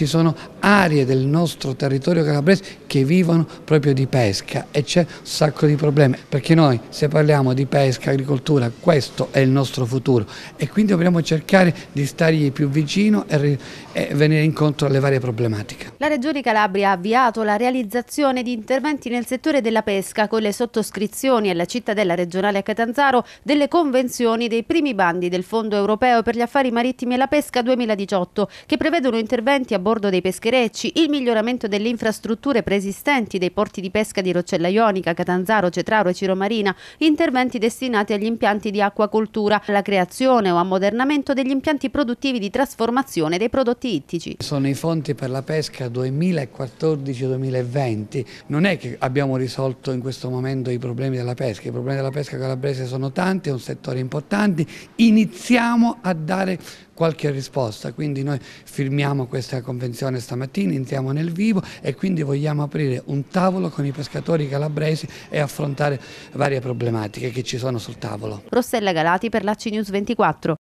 ci sono aree del nostro territorio calabrese che vivono proprio di pesca e c'è un sacco di problemi perché noi se parliamo di pesca, agricoltura, questo è il nostro futuro e quindi dobbiamo cercare di stargli più vicino e, e venire incontro alle varie problematiche. La Regione Calabria ha avviato la realizzazione di interventi nel settore della pesca con le sottoscrizioni alla cittadella regionale a Catanzaro delle convenzioni dei primi bandi del Fondo Europeo per gli Affari Marittimi e la Pesca 2018 che prevedono interventi a bordo bordo dei pescherecci, il miglioramento delle infrastrutture preesistenti dei porti di pesca di Roccella Ionica, Catanzaro, Cetraro e Ciromarina, interventi destinati agli impianti di acquacoltura, la creazione o ammodernamento degli impianti produttivi di trasformazione dei prodotti ittici. Sono i fonti per la pesca 2014-2020, non è che abbiamo risolto in questo momento i problemi della pesca, i problemi della pesca calabrese sono tanti, è un settore importante, iniziamo a dare qualche risposta. Quindi noi firmiamo questa convenzione stamattina, entriamo nel vivo e quindi vogliamo aprire un tavolo con i pescatori calabresi e affrontare varie problematiche che ci sono sul tavolo. Rossella Galati per l'AC News 24.